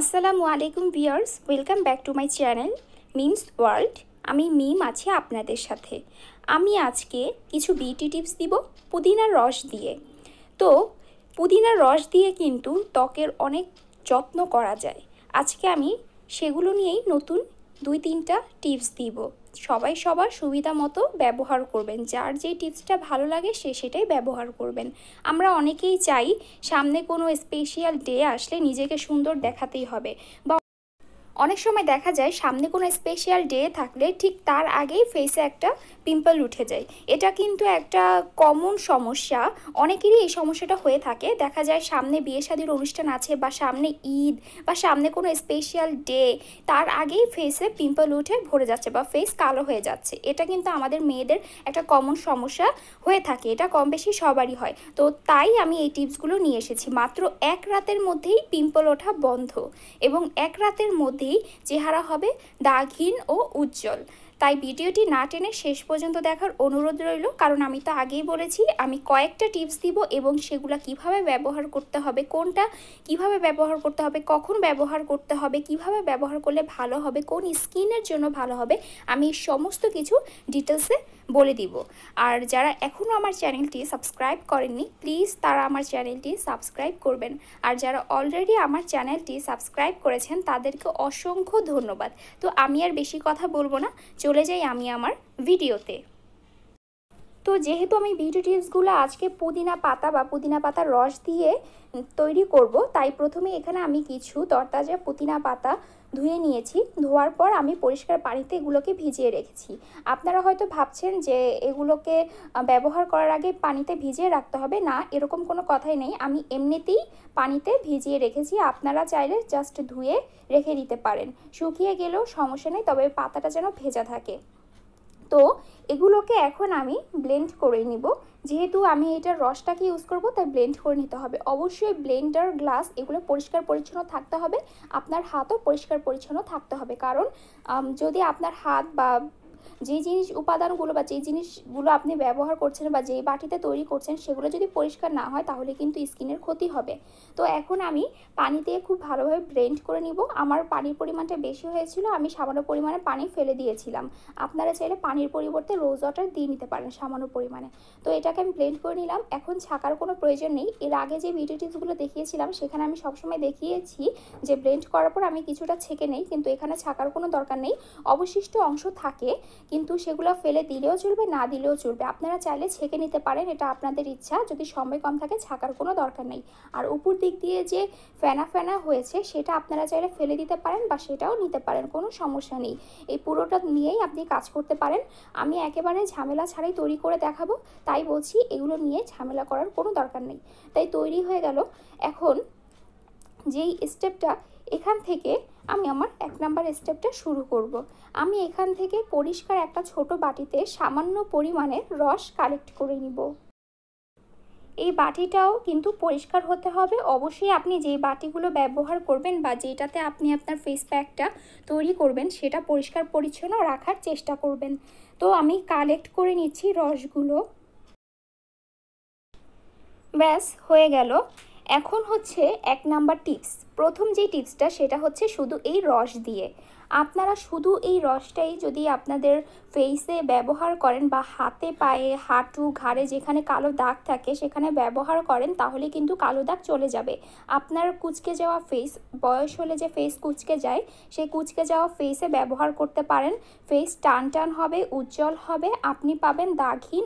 আসসালামু আলাইকুম viewers welcome back to my channel Mim's world আমি মিম আছি আপনাদের সাথে আমি আজকে কিছু বিউটি টিপস দিব পুদিনার রস দিয়ে তো পুদিনার রস দিয়ে কিন্তু ত্বকের অনেক যত্ন করা যায় আজকে আমি সেগুলো নিয়েই নতুন দুই তিনটা টিপস দিব সবাই সবার সুবিধা মতো ব্যবহার করবেন যার যে টিপসটা ভালো লাগে সে সেটাই ব্যবহার করবেন আমরা অনেকেই চাই সামনে কোনো স্পেশিয়াল ডে আসলে নিজেকে সুন্দর দেখাতেই হবে বা অনেক সময় দেখা যায় সামনে কোনো স্পেশাল ডে থাকলে ঠিক তার আগেই ফেসে একটা পিম্পল উঠে যায় এটা কিন্তু একটা কমন সমস্যা অনেকেরই এই সমস্যাটা হয়ে থাকে দেখা যায় সামনে বিয়ে শাদির অনুষ্ঠান আছে বা সামনে ঈদ বা সামনে কোনো স্পেশাল ডে তার আগেই ফেসে পিম্পল উঠে ভরে যাচ্ছে বা ফেস কালো হয়ে যাচ্ছে এটা কিন্তু আমাদের মেয়েদের একটা কমন সমস্যা হয়ে থাকে এটা কম বেশি সবারই হয় তো তাই আমি এই টিপসগুলো নিয়ে এসেছি মাত্র এক রাতের মধ্যেই পিম্পল ওঠা বন্ধ এবং এক রাতের মধ্যে দিই চেহারা হবে দাগহীন ও উজ্জ্বল তাই ভিডিওটি না টেনে শেষ পর্যন্ত দেখার অনুরোধ রইল কারণ আমি তো আগেই বলেছি আমি কয়েকটা টিপস দিব এবং সেগুলো কিভাবে ব্যবহার করতে হবে কোনটা কিভাবে ব্যবহার করতে হবে কখন ব্যবহার করতে হবে কিভাবে ব্যবহার করলে ভালো হবে কোন স্কিনের জন্য ভালো হবে আমি সমস্ত কিছু ডিটেলসে বলে দিব আর যারা এখনও আমার চ্যানেলটি সাবস্ক্রাইব করেননি প্লিজ তারা আমার চ্যানেলটি সাবস্ক্রাইব করবেন আর যারা অলরেডি আমার চ্যানেলটি সাবস্ক্রাইব করেছেন তাদেরকে অসংখ্য ধন্যবাদ তো আমি আর বেশি কথা বলবো না চলে যাই আমি আমার ভিডিওতে তো যেহেতু আমি বিউটি টিপসগুলো আজকে পুদিনা পাতা বা পুদিনা পাতার রস দিয়ে তৈরি করব তাই প্রথমে এখানে আমি কিছু তরতাজা পুদিনা পাতা ধুয়ে নিয়েছি ধোয়ার পর আমি পরিষ্কার পানিতে এগুলোকে ভিজিয়ে রেখেছি আপনারা হয়তো ভাবছেন যে এগুলোকে ব্যবহার করার আগে পানিতে ভিজিয়ে রাখতে হবে না এরকম কোনো কথাই নেই আমি এমনিতেই পানিতে ভিজিয়ে রেখেছি আপনারা চাইলে জাস্ট ধুয়ে রেখে দিতে পারেন শুকিয়ে গেলেও সমস্যা নেই তবে পাতাটা যেন ভেজা থাকে তো এগুলোকে এখন আমি ব্লেন্ড করে নিব যেহেতু আমি এটার রসটাকে ইউজ করব তাই ব্লেন্ড করে নিতে হবে অবশ্যই ব্লেন্ডার গ্লাস এগুলো পরিষ্কার পরিচ্ছন্ন থাকতে হবে আপনার হাতও পরিষ্কার পরিচ্ছন্ন থাকতে হবে কারণ যদি আপনার হাত বা যে জিনিস উপাদানগুলো বা যে জিনিসগুলো আপনি ব্যবহার করছেন বা যেই বাটিতে তৈরি করছেন সেগুলো যদি পরিষ্কার না হয় তাহলে কিন্তু স্কিনের ক্ষতি হবে তো এখন আমি পানি দিয়ে খুব ভালোভাবে ব্লেন্ড করে নিব আমার পানির পরিমাণটা বেশি হয়েছিল আমি সামান্য পরিমাণে পানি ফেলে দিয়েছিলাম আপনারা চাইলে পানির পরিবর্তে রোজ ওয়াটার দিয়ে নিতে পারেন সামান্য পরিমাণে তো এটাকে আমি ব্লেন্ড করে নিলাম এখন ছাকার কোনো প্রয়োজন নেই এর আগে যে ভিডিও টিপসগুলো দেখিয়েছিলাম সেখানে আমি সবসময় দেখিয়েছি যে ব্লেন্ড করার পর আমি কিছুটা ছেঁকে নেই কিন্তু এখানে ছাকার কোনো দরকার নেই অবশিষ্ট অংশ থাকে কিন্তু সেগুলো ফেলে দিলেও চলবে না দিলেও চলবে আপনারা চাইলে ছেঁকে নিতে পারেন এটা আপনাদের ইচ্ছা যদি সময় কম থাকে ছাকার কোনো দরকার নেই আর উপর দিক দিয়ে যে ফেনা ফেনা হয়েছে সেটা আপনারা চাইলে ফেলে দিতে পারেন বা সেটাও নিতে পারেন কোনো সমস্যা নেই এই পুরোটা নিয়েই আপনি কাজ করতে পারেন আমি একেবারে ঝামেলা ছাড়াই তৈরি করে দেখাবো তাই বলছি এগুলো নিয়ে ঝামেলা করার কোনো দরকার নেই তাই তৈরি হয়ে গেল এখন যেই স্টেপটা এখান থেকে আমি আমার এক নাম্বার স্টেপটা শুরু করব। আমি এখান থেকে পরিষ্কার একটা ছোট বাটিতে সামান্য পরিমাণে রস কালেক্ট করে নিব এই বাটিটাও কিন্তু পরিষ্কার হতে হবে অবশ্যই আপনি যেই বাটিগুলো ব্যবহার করবেন বা যেটাতে আপনি আপনার ফেস প্যাকটা তৈরি করবেন সেটা পরিষ্কার পরিচ্ছন্ন রাখার চেষ্টা করবেন তো আমি কালেক্ট করে নিচ্ছি রসগুলো ব্যাস হয়ে গেল এখন হচ্ছে এক নাম্বার টিপস প্রথম যে টিপসটা সেটা হচ্ছে শুধু এই রস দিয়ে আপনারা শুধু এই রসটাই যদি আপনাদের ফেসে ব্যবহার করেন বা হাতে পায়ে হাঁটু ঘাড়ে যেখানে কালো দাগ থাকে সেখানে ব্যবহার করেন তাহলে কিন্তু কালো দাগ চলে যাবে আপনার কুচকে যাওয়া ফেস বয়স হলে যে ফেস কুচকে যায় সেই কুচকে যাওয়া ফেসে ব্যবহার করতে পারেন ফেস টান টান হবে উজ্জ্বল হবে আপনি পাবেন দাগহীন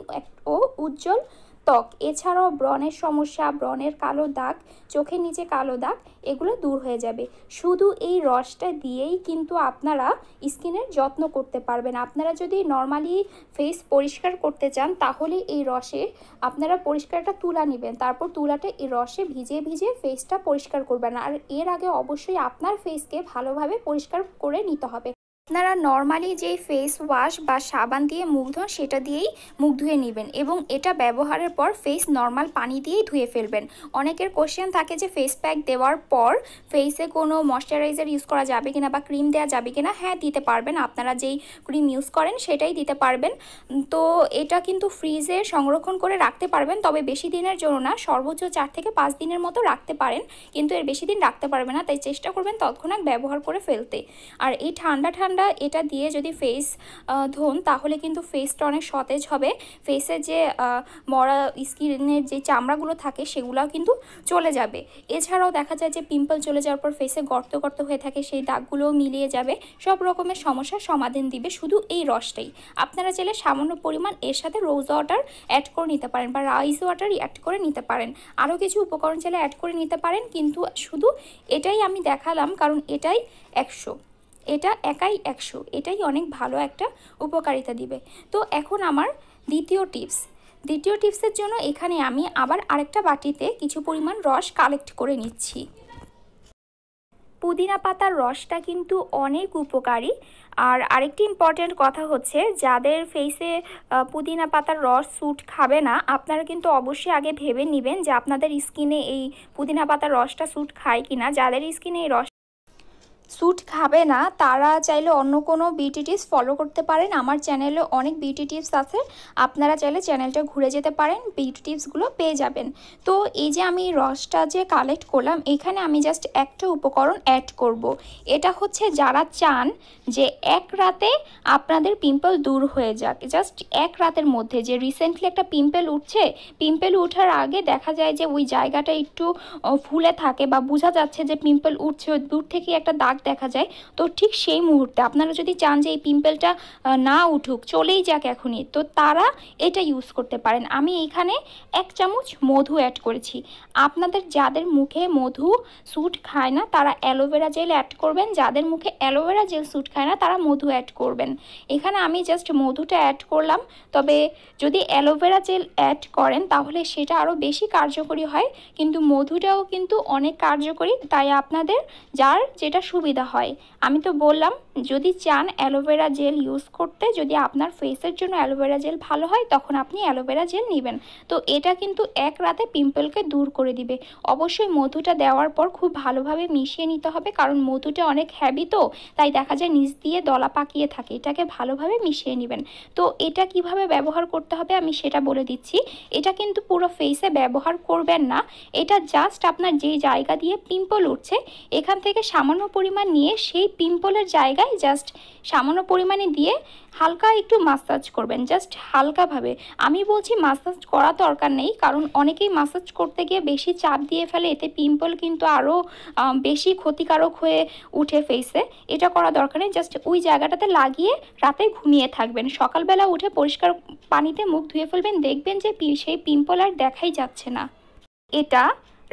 ও উজ্জ্বল ত্বক এছাড়াও ব্রণের সমস্যা ব্রণের কালো দাগ চোখের নিচে কালো দাগ এগুলো দূর হয়ে যাবে শুধু এই রসটা দিয়েই কিন্তু আপনারা স্কিনের যত্ন করতে পারবেন আপনারা যদি নর্মালি ফেস পরিষ্কার করতে চান তাহলে এই রসে আপনারা পরিষ্কারটা তুলা নেবেন তারপর তুলাটা এই রসে ভিজে ভিজে ফেসটা পরিষ্কার করবেন আর এর আগে অবশ্যই আপনার ফেসকে ভালোভাবে পরিষ্কার করে নিতে হবে আপনারা নর্মালি যে ফেস ওয়াশ বা সাবান দিয়ে মুখ ধোন সেটা দিয়েই মুখ ধুয়ে নেবেন এবং এটা ব্যবহারের পর ফেস নর্মাল পানি দিয়েই ধুয়ে ফেলবেন অনেকের কোশ্চেন থাকে যে ফেস প্যাক দেওয়ার পর ফেসে কোনো ময়শ্চারাইজার ইউজ করা যাবে কিনা বা ক্রিম দেওয়া যাবে কিনা হ্যাঁ দিতে পারবেন আপনারা যেই ক্রিম ইউজ করেন সেটাই দিতে পারবেন তো এটা কিন্তু ফ্রিজে সংরক্ষণ করে রাখতে পারবেন তবে বেশি দিনের জন্য না সর্বোচ্চ চার থেকে পাঁচ দিনের মতো রাখতে পারেন কিন্তু এর বেশি দিন রাখতে পারবে না তাই চেষ্টা করবেন তৎক্ষণাৎ ব্যবহার করে ফেলতে আর এই ঠান্ডা ঠান্ডা আমরা এটা দিয়ে যদি ফেস ধোন তাহলে কিন্তু ফেসটা অনেক সতেজ হবে ফেসের যে মরা স্কিনের যে চামড়াগুলো থাকে সেগুলোও কিন্তু চলে যাবে এছাড়াও দেখা যায় যে পিম্পল চলে যাওয়ার পর ফেসে গর্ত গর্ত হয়ে থাকে সেই দাগগুলোও মিলিয়ে যাবে সব রকমের সমস্যার সমাধান দিবে শুধু এই রসটাই আপনারা চাইলে সামান্য পরিমাণ এর সাথে রোজ ওয়াটার অ্যাড করে নিতে পারেন বা রাইস ওয়াটার অ্যাড করে নিতে পারেন আরও কিছু উপকরণ চাইলে অ্যাড করে নিতে পারেন কিন্তু শুধু এটাই আমি দেখালাম কারণ এটাই একশো এটা একাই একশো এটাই অনেক ভালো একটা উপকারিতা দিবে তো এখন আমার দ্বিতীয় টিপস দ্বিতীয় টিপসের জন্য এখানে আমি আবার আরেকটা বাটিতে কিছু পরিমাণ রস কালেক্ট করে নিচ্ছি পুদিনা পাতার রসটা কিন্তু অনেক উপকারী আর আরেকটি ইম্পর্ট্যান্ট কথা হচ্ছে যাদের ফেসে পুদিনা পাতার রস স্যুট খাবে না আপনারা কিন্তু অবশ্যই আগে ভেবে নেবেন যে আপনাদের স্কিনে এই পুদিনা পাতার রসটা স্যুট খায় কিনা যাদের স্কিনে এই রস স্যুট খাবে না তারা চাইলে অন্য কোনো বিউটি টিপস ফলো করতে পারেন আমার চ্যানেলে অনেক বিউটি টিপস আছে আপনারা চাইলে চ্যানেলটা ঘুরে যেতে পারেন বিউটি টিপসগুলো পেয়ে যাবেন তো এই যে আমি রসটা যে কালেক্ট করলাম এখানে আমি জাস্ট একটা উপকরণ অ্যাড করব। এটা হচ্ছে যারা চান যে এক রাতে আপনাদের পিম্পল দূর হয়ে যাক জাস্ট এক রাতের মধ্যে যে রিসেন্টলি একটা পিম্পল উঠছে পিম্পল উঠার আগে দেখা যায় যে ওই জায়গাটা একটু ফুলে থাকে বা বোঝা যাচ্ছে যে পিম্পল উঠছে দূর থেকে একটা দাগ দাগ দেখা যায় তো ঠিক সেই মুহূর্তে আপনারা যদি চান যে এই পিম্পলটা না উঠুক চলেই যাক এখনই তো তারা এটা ইউজ করতে পারেন আমি এখানে এক চামচ মধু অ্যাড করেছি আপনাদের যাদের মুখে মধু স্যুট খায় না তারা অ্যালোভেরা জেল অ্যাড করবেন যাদের মুখে অ্যালোভেরা জেল স্যুট খায় না তারা মধু অ্যাড করবেন এখানে আমি জাস্ট মধুটা অ্যাড করলাম তবে যদি অ্যালোভেরা জেল অ্যাড করেন তাহলে সেটা আরও বেশি কার্যকরী হয় কিন্তু মধুটাও কিন্তু অনেক কার্যকরী তাই আপনাদের যার যেটা সুবিধা সুবিধা হয় আমি তো বললাম যদি চান অ্যালোভেরা জেল ইউজ করতে যদি আপনার ফেসের জন্য অ্যালোভেরা জেল ভালো হয় তখন আপনি অ্যালোভেরা জেল নেবেন তো এটা কিন্তু এক রাতে পিম্পলকে দূর করে দিবে অবশ্যই মধুটা দেওয়ার পর খুব ভালোভাবে মিশিয়ে নিতে হবে কারণ মধুটা অনেক হ্যাবি তো তাই দেখা যায় নিচ দিয়ে দলা পাকিয়ে থাকে এটাকে ভালোভাবে মিশিয়ে নেবেন তো এটা কিভাবে ব্যবহার করতে হবে আমি সেটা বলে দিচ্ছি এটা কিন্তু পুরো ফেসে ব্যবহার করবেন না এটা জাস্ট আপনার যে জায়গা দিয়ে পিম্পল উঠছে এখান থেকে সামান্য পরিমাণ পরিমাণ নিয়ে সেই পিম্পলের জায়গায় জাস্ট সামান্য পরিমাণে দিয়ে হালকা একটু মাসাজ করবেন জাস্ট হালকাভাবে আমি বলছি মাসাজ করা দরকার নেই কারণ অনেকেই মাসাজ করতে গিয়ে বেশি চাপ দিয়ে ফেলে এতে পিম্পল কিন্তু আরও বেশি ক্ষতিকারক হয়ে উঠে ফেসে এটা করা দরকার নেই জাস্ট ওই জায়গাটাতে লাগিয়ে রাতে ঘুমিয়ে থাকবেন সকালবেলা উঠে পরিষ্কার পানিতে মুখ ধুয়ে ফেলবেন দেখবেন যে সেই পিম্পল আর দেখাই যাচ্ছে না এটা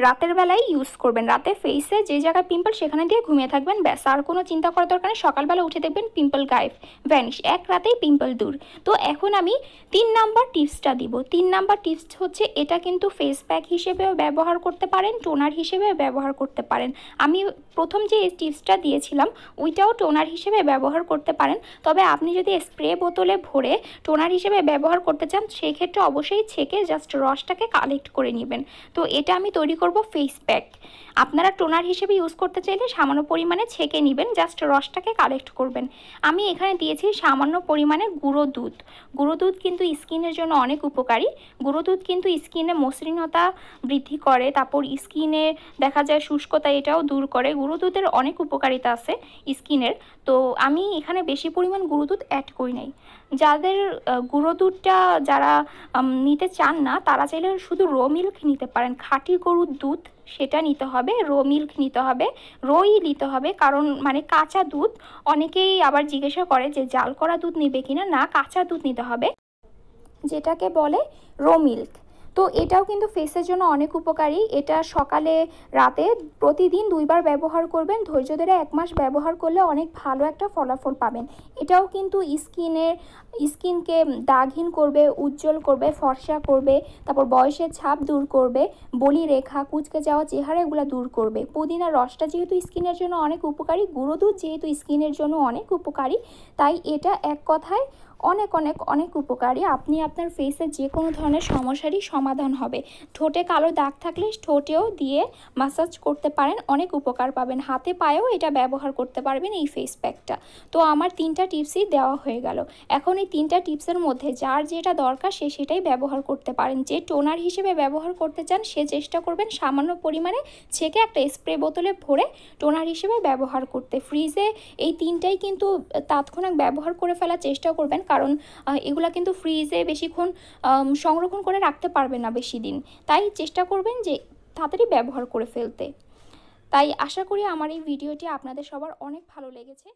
রাতের বেলায় ইউজ করবেন রাতে ফেসে যে জায়গায় পিম্পল সেখানে দিয়ে ঘুমিয়ে থাকবেন ব্যাস আর কোনো চিন্তা করার দরকার নেই সকালবেলা উঠে দেখবেন পিম্পল গায়েব ভ্যানিশ এক রাতেই পিম্পল দূর তো এখন আমি তিন নাম্বার টিপসটা দিব তিন নাম্বার টিপস হচ্ছে এটা কিন্তু ফেস প্যাক হিসেবেও ব্যবহার করতে পারেন টোনার হিসেবে ব্যবহার করতে পারেন আমি প্রথম যে টিপসটা দিয়েছিলাম ওইটাও টোনার হিসেবে ব্যবহার করতে পারেন তবে আপনি যদি স্প্রে বোতলে ভরে টোনার হিসেবে ব্যবহার করতে চান সেক্ষেত্রে অবশ্যই ছেঁকে জাস্ট রসটাকে কালেক্ট করে নেবেন তো এটা আমি তৈরি করব ফেস প্যাক আপনারা টোনার হিসেবে ইউজ করতে চাইলে সামান্য পরিমাণে ছেঁকে নেবেন জাস্ট রসটাকে কালেক্ট করবেন আমি এখানে দিয়েছি সামান্য পরিমাণে গুঁড়ো দুধ গুঁড়ো দুধ কিন্তু স্কিনের জন্য অনেক উপকারী গুঁড়ো দুধ কিন্তু স্কিনে মসৃণতা বৃদ্ধি করে তারপর স্কিনে দেখা যায় শুষ্কতা এটাও দূর করে গুঁড়ো দুধের অনেক উপকারিতা আছে স্কিনের তো আমি এখানে বেশি পরিমাণ গুঁড়ো দুধ অ্যাড করি নাই যাদের গুঁড়ো দুধটা যারা নিতে চান না তারা চাইলে শুধু রো মিল্ক নিতে পারেন খাঁটি গরুর দুধ সেটা নিতে হবে রো মিল্ক নিতে হবে রোই নিতে হবে কারণ মানে কাঁচা দুধ অনেকেই আবার জিজ্ঞাসা করে যে জাল করা দুধ নেবে কিনা না কাঁচা দুধ নিতে হবে যেটাকে বলে রো মিল্ক তো এটাও কিন্তু ফেসের জন্য অনেক উপকারী এটা সকালে রাতে প্রতিদিন দুইবার ব্যবহার করবেন ধৈর্য ধরে এক মাস ব্যবহার করলে অনেক ভালো একটা ফলাফল পাবেন এটাও কিন্তু স্কিনের স্কিনকে দাগহীন করবে উজ্জ্বল করবে ফর্সা করবে তারপর বয়সের ছাপ দূর করবে বলি রেখা কুচকে যাওয়া চেহারা এগুলো দূর করবে পুদিনার রসটা যেহেতু স্কিনের জন্য অনেক উপকারী গুঁড়ো দুধ যেহেতু স্কিনের জন্য অনেক উপকারী তাই এটা এক কথায় অনেক অনেক অনেক উপকারী আপনি আপনার ফেসে যে কোনো ধরনের সমস্যারই সমাধান হবে ঠোঁটে কালো দাগ থাকলে ঠোঁটেও দিয়ে মাসাজ করতে পারেন অনেক উপকার পাবেন হাতে পায়েও এটা ব্যবহার করতে পারবেন এই ফেস প্যাকটা তো আমার তিনটা টিপসই দেওয়া হয়ে গেল এখন এই তিনটা টিপসের মধ্যে যার যেটা দরকার সে সেটাই ব্যবহার করতে পারেন যে টোনার হিসেবে ব্যবহার করতে চান সে চেষ্টা করবেন সামান্য পরিমাণে ছেঁকে একটা স্প্রে বোতলে ভরে টোনার হিসেবে ব্যবহার করতে ফ্রিজে এই তিনটাই কিন্তু তাৎক্ষণিক ব্যবহার করে ফেলার চেষ্টা করবেন কারণ এগুলা কিন্তু ফ্রিজে বেশিক্ষণ সংরক্ষণ করে রাখতে পারবে না বেশি দিন তাই চেষ্টা করবেন যে তাড়াতাড়ি ব্যবহার করে ফেলতে তাই আশা করি আমার এই ভিডিওটি আপনাদের সবার অনেক ভালো লেগেছে